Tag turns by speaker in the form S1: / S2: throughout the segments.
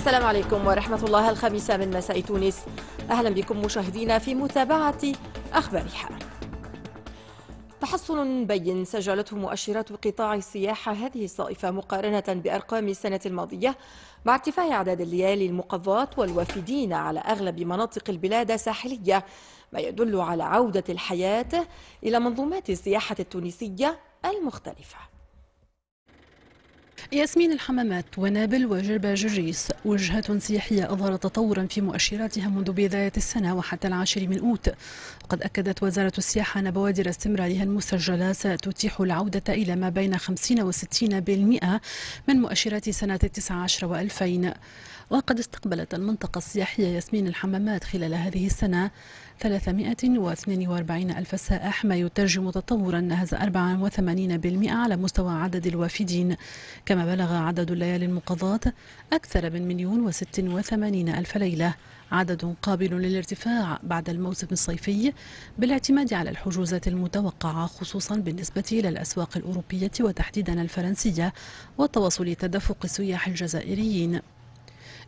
S1: السلام عليكم ورحمة الله الخميس من مساء تونس أهلا بكم مشاهدينا في متابعة أخبارها تحسن بين سجلته مؤشرات قطاع السياحة هذه الصائفة مقارنة بأرقام السنة الماضية مع ارتفاع أعداد الليالي المقضاة والوافدين على أغلب مناطق البلاد الساحلية ما يدل على عودة الحياة إلى منظومات السياحة التونسية المختلفة
S2: ياسمين الحمامات ونابل وجربة جريس وجهات سياحية أظهرت تطورا في مؤشراتها منذ بداية السنة وحتى العاشر من أوت وقد أكدت وزارة السياحة أن بوادر استمرارها المسجلة ستتيح العودة إلى ما بين 50 و 60% من مؤشرات سنة 19 و 2000 وقد استقبلت المنطقة السياحية ياسمين الحمامات خلال هذه السنة 342 ألف سائح ما يترجم تطورا نهز 84% على مستوى عدد الوافدين كما بلغ عدد الليالي المقضاة أكثر من مليون وست وثمانين ألف ليلة عدد قابل للارتفاع بعد الموسم الصيفي بالاعتماد على الحجوزات المتوقعة خصوصا بالنسبة إلى الأسواق الأوروبية وتحديدا الفرنسية وتواصل تدفق السياح الجزائريين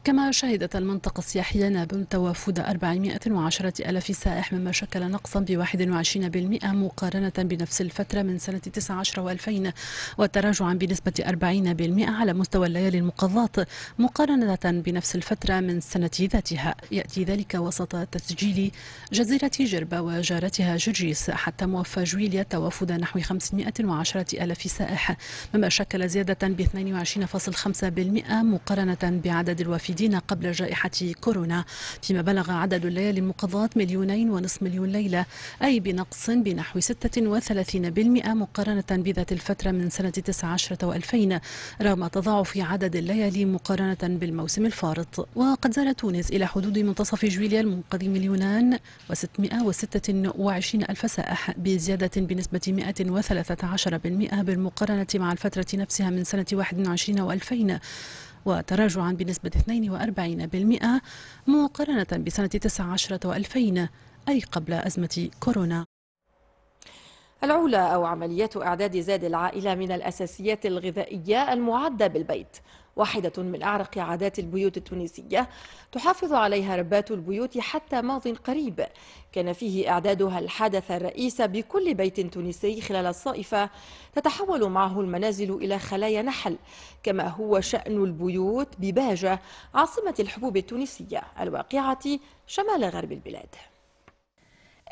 S2: كما شهدت المنطقة السياحية نابلس توافد 410 ألف سائح مما شكل نقصا ب 21% مقارنة بنفس الفترة من سنة 19 و2000 وتراجعا بنسبة 40% على مستوى الليالي المقضات مقارنة بنفس الفترة من سنة ذاتها يأتي ذلك وسط تسجيل جزيرة جربة وجارتها جرجيس حتى موفى جويليا توافد نحو 510 ألف سائح مما شكل زيادة ب 22.5% مقارنة بعدد الوافدين المستفيدين قبل جائحة كورونا فيما بلغ عدد الليالي المقضاة مليونين ونصف مليون ليلة أي بنقص بنحو 36% مقارنة بذات الفترة من سنة 19 و2000 رغم تضاعف عدد الليالي مقارنة بالموسم الفارط وقد زال تونس إلى حدود منتصف جويليا المنقذ مليونان و626 ألف سائح بزيادة بنسبة 113% بالمقارنة مع الفترة نفسها من سنة 21 و2000 وتراجعا بنسبة 42% مقارنة بسنة 19 و2000 أي قبل أزمة كورونا
S1: العولة أو عمليات إعداد زاد العائلة من الأساسيات الغذائية المعدة بالبيت واحدة من أعرق عادات البيوت التونسية تحافظ عليها ربات البيوت حتى ماض قريب كان فيه إعدادها الحدث الرئيس بكل بيت تونسي خلال الصائفة تتحول معه المنازل إلى خلايا نحل كما هو شأن البيوت بباجة عاصمة الحبوب التونسية الواقعة شمال غرب البلاد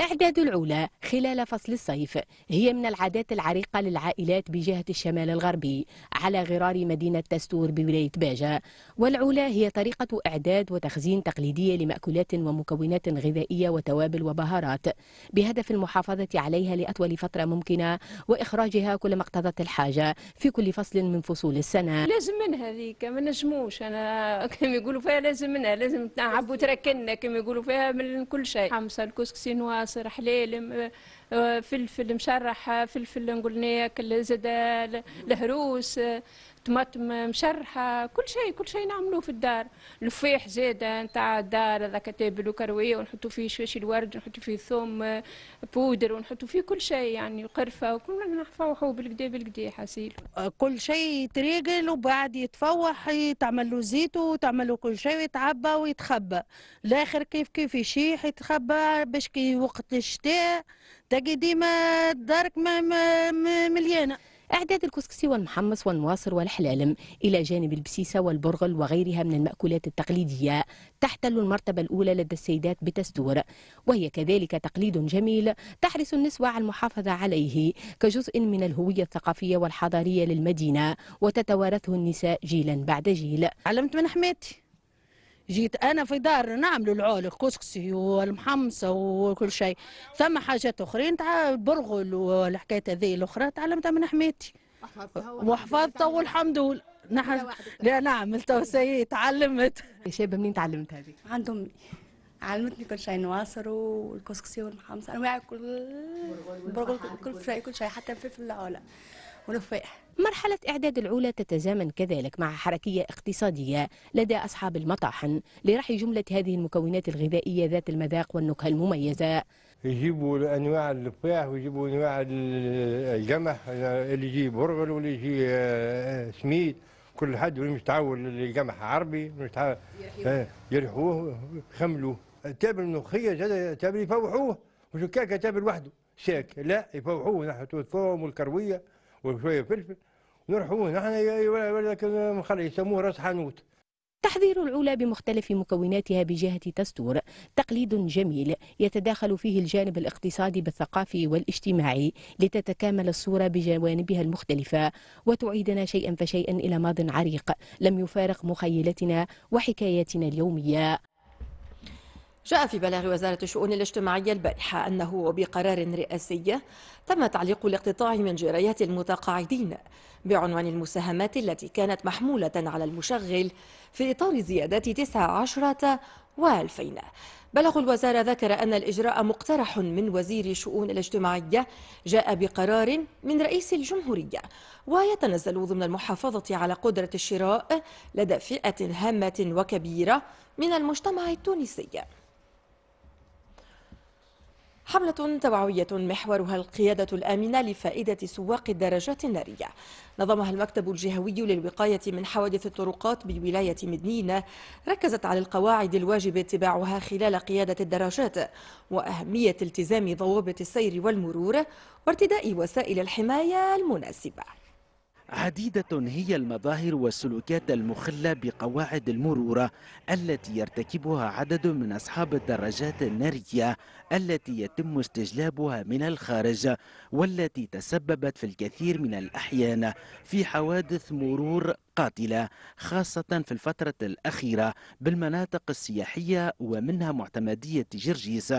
S3: إعداد العلا خلال فصل الصيف هي من العادات العريقة للعائلات بجهة الشمال الغربي على غرار مدينة تستور بولاية باجة والعولى هي طريقة إعداد وتخزين تقليدية لمأكولات ومكونات غذائية وتوابل وبهارات بهدف المحافظة عليها لأطول فترة ممكنة وإخراجها كلما اقتضت الحاجة في كل فصل من فصول السنة لازم منها هذيك ما نجموش أنا كما يقولوا فيها لازم منها لازم تعب وتركنا كما يقولوا فيها من كل شيء حمصة الكسكسي نواس عصير حليل آه، فلفل مشرح فلفل نقول لك زاد الهروس طماطم مشرحه كل شيء كل شيء نعملوه في الدار لفيح زاده نتاع الدار هذاك تابل وكرويه ونحطوا فيه شويش الورد ونحطوا فيه ثوم بودر ونحطوا فيه كل شيء يعني قرفه وكل نفوحوا بالقدي بالقدي حسيل أه، كل شيء يتريقل وبعد
S4: يتفوح يتعمل له زيت وتعمل له كل شيء ويتعبى ويتخبى الاخر كيف كيف يشيح يتخبى باش كي وقت الشتاء تلقى ديما
S3: دارك مليانه إعداد الكسكسي والمحمص والمواصر والحلالم إلى جانب البسيسة والبرغل وغيرها من المأكولات التقليدية تحتل المرتبة الأولى لدى السيدات بتستور وهي كذلك تقليد جميل تحرص النسوة على المحافظة عليه كجزء من الهوية الثقافية والحضارية للمدينة وتتوارثه النساء جيلا بعد جيل علمت من حماتي جيت انا في دار نعملوا العول
S4: الكسكسي والمحمصه وكل شيء ثم حاجات اخرين تاع البرغل والحكايه هذه الاخرى تعلمتها من حميتي وحفظتها والحمد لله
S3: نحن لا نعم التوسيه تعلمت شابه منين تعلمت هذه؟ عند امي علمتني كل شيء نواصر والكسكسي والمحمص انواع كل برغل كل شيء كل شيء حتى في العولة ورفاح مرحلة إعداد العولة تتزامن كذلك مع حركية اقتصادية لدى أصحاب المطاحن لرحي جملة هذه المكونات الغذائية ذات المذاق والنكهة المميزة
S5: يجيبوا أنواع التفاح ويجيبوا أنواع القمح اللي يجي برغل واللي يجي آه، سميد كل حد تعول القمح عربي آه، يرحوه يخملوه تابل الملوخية زاد تابل يفوحوه وشكاكة تابل وحده ساك لا يفوحوه نحطوه الثوم والكروية وشويه فلفل ونرحبون نحن مخلي يسموه راس حانوت
S3: تحضير العلا بمختلف مكوناتها بجهة تستور تقليد جميل يتداخل فيه الجانب الاقتصادي بالثقافي والاجتماعي لتتكامل الصورة بجوانبها المختلفة وتعيدنا شيئا فشيئا إلى ماض عريق لم يفارق مخيلتنا وحكاياتنا اليومية
S1: جاء في بلاغ وزارة الشؤون الاجتماعية البارحة أنه بقرار رئاسي تم تعليق الاقتطاع من جريات المتقاعدين بعنوان المساهمات التي كانت محمولة على المشغل في إطار زيادات 19 و2000 بلغ الوزارة ذكر أن الإجراء مقترح من وزير الشؤون الاجتماعية جاء بقرار من رئيس الجمهورية ويتنزل ضمن المحافظة على قدرة الشراء لدى فئة هامة وكبيرة من المجتمع التونسي حملة توعوية محورها القيادة الآمنة لفائدة سواق الدراجات النارية نظمها المكتب الجهوي للوقاية من حوادث الطرقات بولاية مدنين ركزت على القواعد الواجب اتباعها خلال قيادة الدراجات وأهمية التزام ضوابط السير والمرور وارتداء وسائل الحماية المناسبة
S5: عديدة هي المظاهر والسلوكات المخلة بقواعد المرور التي يرتكبها عدد من أصحاب الدراجات النارية التي يتم استجلابها من الخارج والتي تسببت في الكثير من الأحيان في حوادث مرور قاتلة خاصة في الفترة الأخيرة بالمناطق السياحية ومنها معتمدية جرجيس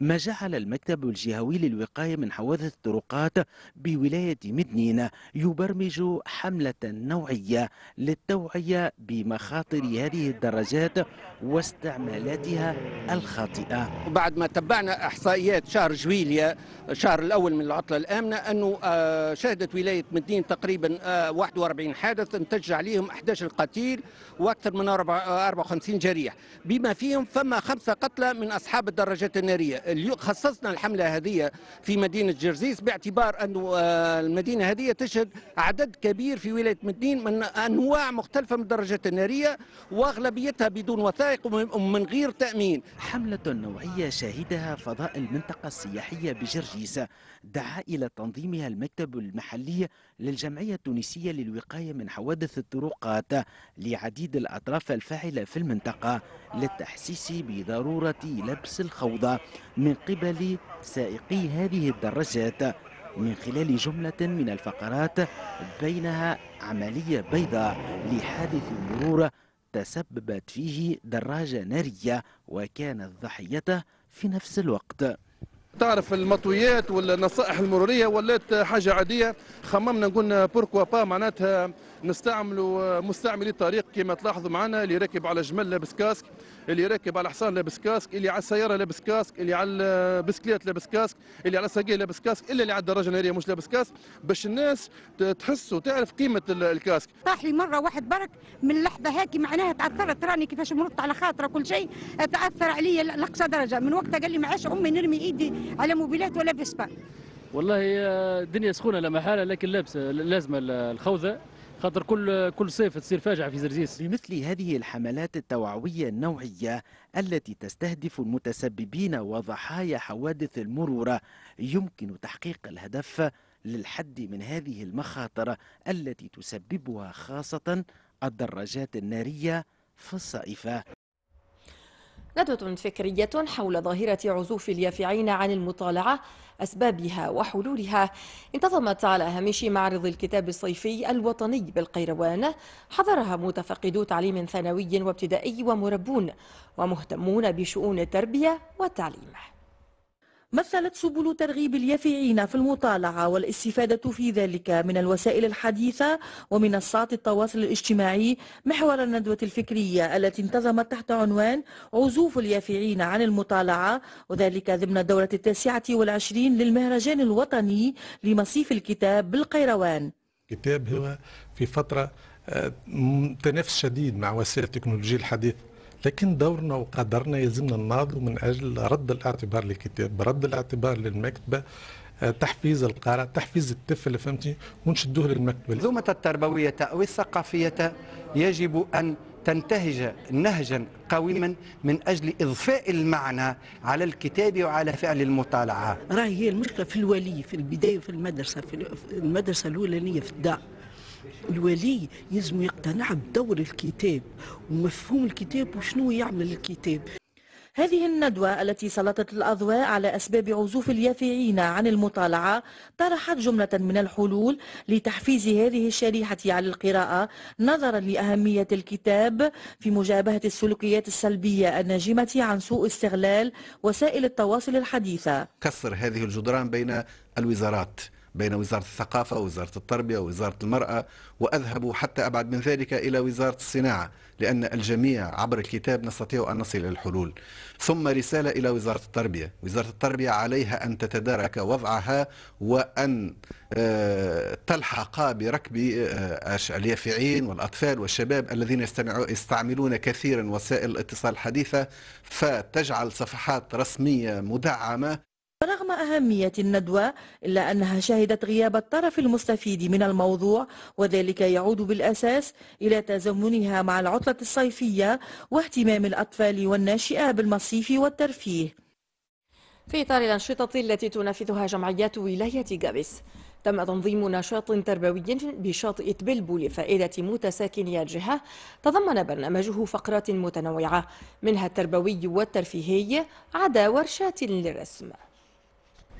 S5: ما جعل المكتب الجهوي للوقاية من حوادث الطرقات بولاية مدنين يبرمج حملة نوعية للتوعية بمخاطر هذه الدرجات واستعمالاتها الخاطئة بعد ما تبعنا احصائيات شهر جويليا الشهر الاول من العطله الامنه انه آه، شهدت ولايه مدين تقريبا 41 آه، حادث انتج عليهم 11 قتيل واكثر من 54 آه، جريح بما فيهم فما خمسه قتلى من اصحاب الدراجات الناريه خصصنا الحمله هذه في مدينه جرزيس باعتبار انه المدينه هذه تشهد عدد كبير في ولايه مدين من انواع مختلفه من الدراجات الناريه واغلبيتها بدون وثائق ومن غير تامين حمله نوعيه شهدها فضاء المنطقة السياحية بجرجيس دعا إلى تنظيمها المكتب المحلي للجمعية التونسية للوقاية من حوادث الطرقات لعديد الأطراف الفاعلة في المنطقة للتحسيس بضرورة لبس الخوضة من قبل سائقي هذه الدراجات من خلال جملة من الفقرات بينها عملية بيضاء لحادث مرور تسببت فيه دراجة نارية وكانت ضحيته في نفس الوقت تعرف المطويات والنصائح المروريه ولات حاجه عاديه خممنا قلنا بوركوا با معناتها نستعملوا مستعملي الطريق كما تلاحظوا معنا اللي راكب على جمل لابس كاسك اللي راكب على الحصان لابس كاسك
S2: اللي على السياره لابس كاسك اللي على البسكليت لابس كاسك اللي على الساقيه لابس كاسك الا اللي على الدراجه الناريه مش لابس كاسك باش الناس تحس وتعرف قيمه الكاسك طاح لي مره واحد
S4: برك من لحظه هاكي معناها تاثرت راني كيفاش مرت على خاطره كل شيء تاثر علي
S3: لاقصى درجه من وقتها قال لي معاش امي نرمي ايدي على موبيلات ولا فيسبا
S5: والله آه، الدنيا سخونه لا محاله لكن لابسه لازمه الخوذه خاطر كل كل صيف تصير فاجعه في زرزيس بمثل هذه الحملات التوعويه النوعيه التي تستهدف المتسببين وضحايا حوادث المرور يمكن تحقيق الهدف للحد من هذه المخاطر التي تسببها خاصه الدراجات الناريه في الصائفه
S1: ندوة فكرية حول ظاهرة عزوف اليافعين عن المطالعة أسبابها وحلولها انتظمت على هامش معرض الكتاب الصيفي الوطني بالقيروان حضرها متفقدو تعليم ثانوي وابتدائي ومربون ومهتمون بشؤون التربية والتعليم مثلت سبل ترغيب اليافعين في المطالعة
S4: والاستفادة في ذلك من الوسائل الحديثة ومنصات التواصل الاجتماعي محور الندوة الفكرية التي انتظمت تحت عنوان عزوف اليافعين عن المطالعة وذلك ضمن الدورة التاسعة والعشرين للمهرجان الوطني لمصيف الكتاب بالقيروان
S5: الكتاب هو في فترة آه، تنافس شديد مع وسائل التكنولوجيا الحديثة لكن دورنا وقدرنا يلزمنا نناضل من اجل رد الاعتبار للكتاب رد الاعتبار للمكتبه آه، تحفيز القارئ تحفيز الطفل فهمتي ونشدوه للمكتبه المنظومه التربويه او الثقافيه يجب ان تنتهج نهجا قويما من اجل اضفاء المعنى على الكتاب وعلى فعل المطالعه راهي هي المشكله في الولي في البدايه في
S4: المدرسه في المدرسه الاولانيه في الدار الولي يلزم يقتنع بدور الكتاب ومفهوم الكتاب وشنو يعمل الكتاب هذه الندوة التي سلطت الأضواء على أسباب عزوف اليافعين عن المطالعة طرحت جملة من الحلول لتحفيز هذه الشريحة على القراءة نظرا لأهمية الكتاب في مجابهة السلوكيات السلبية الناجمة عن سوء استغلال وسائل التواصل الحديثة
S5: كسر هذه الجدران بين الوزارات بين وزارة الثقافة ووزارة التربية ووزارة المرأة وأذهب حتى أبعد من ذلك إلى وزارة الصناعة لأن الجميع عبر الكتاب نستطيع أن نصل إلى الحلول ثم رسالة إلى وزارة التربية وزارة التربية عليها أن تتدارك وضعها وأن آه، تلحق بركب آه، اليافعين والأطفال والشباب الذين يستعملون كثيرا وسائل الاتصال الحديثة فتجعل صفحات رسمية مدعمة
S4: رغم أهمية الندوة إلا أنها شهدت غياب الطرف المستفيد من الموضوع وذلك يعود بالأساس إلى تزامنها مع العطلة الصيفية واهتمام الأطفال والناشئة بالمصيف والترفيه
S1: في إطار الأنشطة التي تنفذها جمعيات ولاية جابس تم تنظيم نشاط تربوي بشاطئ تبلبو لفائدة متساكني الجهة تضمن برنامجه فقرات متنوعة منها التربوي والترفيهي عدا ورشات للرسم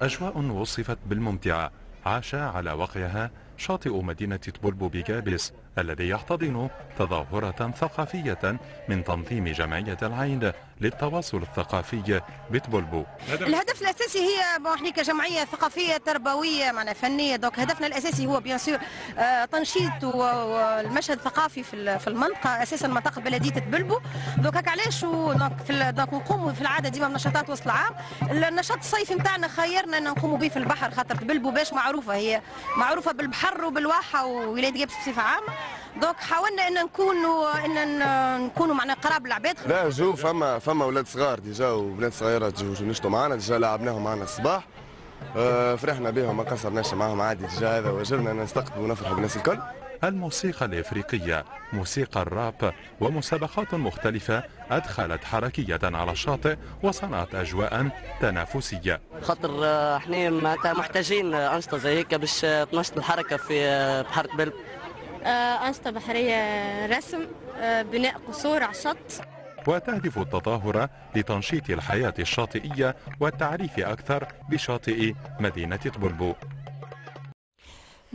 S4: أجواء وصفت بالممتعة عاش على وقعها شاطئ مدينة تبولبو بجابس الذي يحتضن تظاهرة ثقافية من تنظيم جمعية العين للتواصل الثقافي بتبولبو الهدف الأساسي هي احنا كجمعية ثقافية تربوية معنا فنية دوك هدفنا الأساسي هو بيان آه، سور تنشيط والمشهد الثقافي في المنطقة أساسا منطقة بلدية تبولبو دوك هكا علاش دوك نقوموا في العادة ديما بنشاطات وسط العام النشاط الصيفي نتاعنا خيرنا نقوموا به في البحر خاطر تبولبو باش معروفة هي معروفة بالبحر حروا بالواحه وولايه قبس بصفه عامه دوك حاولنا ان نكونوا ان نكونوا معنا قراب العباد لا جو
S5: فما فما اولاد صغار ديجا وبنات صغيرات جو نشطوا معنا ديجا لعبناهم معنا الصباح آه، فرحنا بهم ما قصرناش معاهم عادي ديجا هذا وجبنا نستقبل ونفرح بالناس الكل
S4: الموسيقى الإفريقية موسيقى الراب ومسابقات مختلفة أدخلت حركية على الشاطئ وصنعت أجواء تنافسية خاطر احنا آه، محتاجين آه، أنشطة زي هيك باش آه، تنشط الحركة في بحر بلب
S3: أنشطة بحرية رسم بناء قصور على الشط
S4: وتهدف التظاهرة لتنشيط الحياة الشاطئية والتعريف أكثر بشاطئ مدينة طبلبو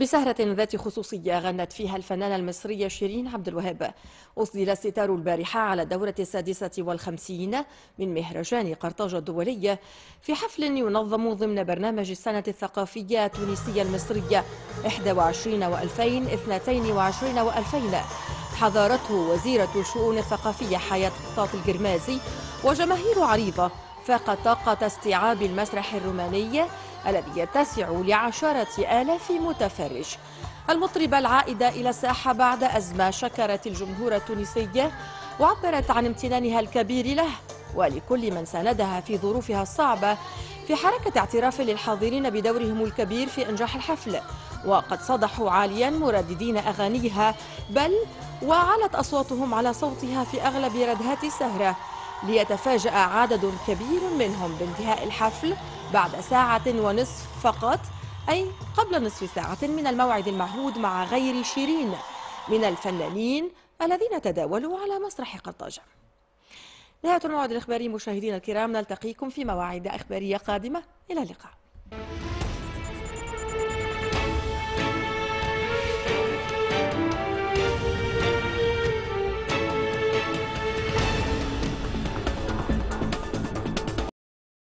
S1: بسهرة ذات خصوصية غنت فيها الفنانة المصرية شيرين عبد الوهاب أصدر الستار البارحة على الدورة السادسة والخمسين من مهرجان قرطاجة الدولية في حفل ينظم ضمن برنامج السنة الثقافية التونسية المصرية 21 و2000 22 و2000 حضرته وزيرة الشؤون الثقافية حياة قطاط الجرمازي وجماهير عريضة فاقت طاقة استيعاب المسرح الروماني الذي يتسع لعشرة آلاف متفرج المطربة العائدة إلى الساحة بعد أزمة شكرت الجمهور التونسي وعبرت عن امتنانها الكبير له ولكل من ساندها في ظروفها الصعبة في حركة اعتراف للحاضرين بدورهم الكبير في إنجاح الحفل وقد صدحوا عاليا مرددين أغانيها بل وعلت أصواتهم على صوتها في أغلب ردهات السهرة ليتفاجأ عدد كبير منهم بانتهاء الحفل بعد ساعة ونصف فقط أي قبل نصف ساعة من الموعد المعهود مع غير شيرين من الفنانين الذين تداولوا على مسرح قرطاجة نهاية الموعد الإخباري مشاهدينا الكرام نلتقيكم في مواعيد إخبارية قادمة إلى اللقاء